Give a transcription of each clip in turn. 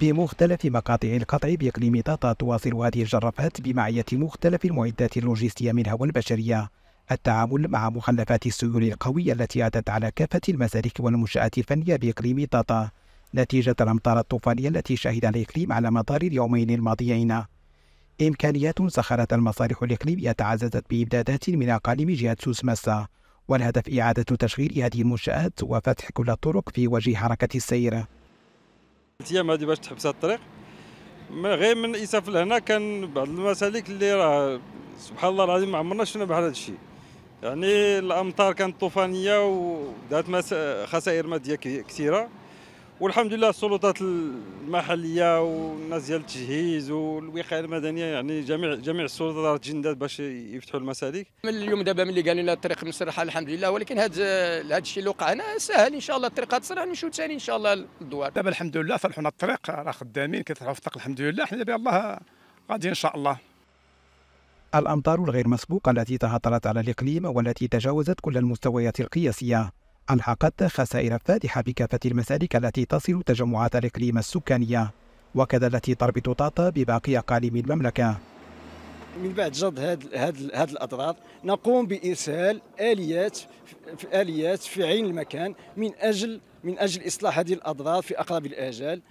بمختلف مقاطع القطع بإقليم طاطا تواصل هذه الجرافات بمعية مختلف المعدات اللوجستية منها والبشرية التعامل مع مخلفات السيول القوية التي أتت على كافة المسالك والمنشآت الفنية بإقليم طاطا نتيجة الأمطار الطوفانية التي شهدها الإقليم على مدار اليومين الماضيين إمكانيات سخرت المصالح الإقليمية تعززت بإمدادات من أقاليم جهة سوس مسا والهدف إعادة تشغيل هذه المنشآت وفتح كل الطرق في وجه حركة السير ثلاث ايام هذه باش تحبس الطريق غير من اسف لهنا كان بعض المسالك اللي راه سبحان الله العظيم ما عمرنا شفنا بحال هذا الشيء يعني الامطار كانت طوفانيه ودات خسائر ماديه كثيره والحمد لله السلطات المحليه والناس ديال التجهيز والوقايه المدنيه يعني جميع جميع السلطات راه جندات باش يفتحوا المسالك من اليوم دابا ملي قالوا لنا الطريق مسرحه الحمد لله ولكن هذا هذا الشيء اللي وقع هنا سهل ان شاء الله الطريق غتصرح نمشيو ثاني ان شاء الله الدوار دابا الحمد لله صلحونا الطريق راه خدامين كيطلعوا في الطريق الحمد لله حنا الله غادي ان شاء الله الأمطار الغير مسبوقة التي تهطلت على الإقليم والتي تجاوزت كل المستويات القياسية ألحقت خسائر فادحة بكافة المسالك التي تصل تجمعات الإقليم السكانية وكذا التي تربط طاطا بباقي أقاليم المملكة من بعد جلب هذه هاد الاضرار نقوم بارسال اليات اليات في عين المكان من اجل من اجل اصلاح هذه الاضرار في اقرب الاجال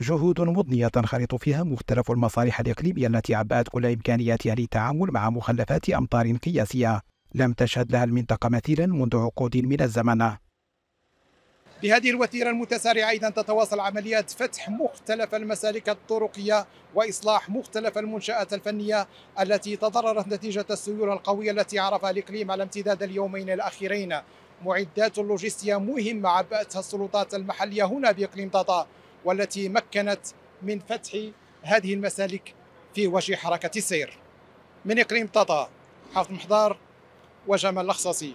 جهود مضنية تنخرط فيها مختلف المصالح الإقليمية التي عبأت كل إمكانياتها للتعامل مع مخلفات أمطار قياسية لم تشهد لها المنطقة مثيلا منذ عقود من الزمن بهذه الوتيرة المتسارعة أيضا تتواصل عمليات فتح مختلف المسالك الطرقية وإصلاح مختلف المنشآت الفنية التي تضررت نتيجة السيولة القوية التي عرفها الإقليم على امتداد اليومين الأخيرين معدات لوجستية مهمة عبأتها السلطات المحلية هنا بإقليم طاطا والتي مكنت من فتح هذه المسالك في وجه حركة السير من إقليم طاطا حافظ محضار وجمال الأخصصي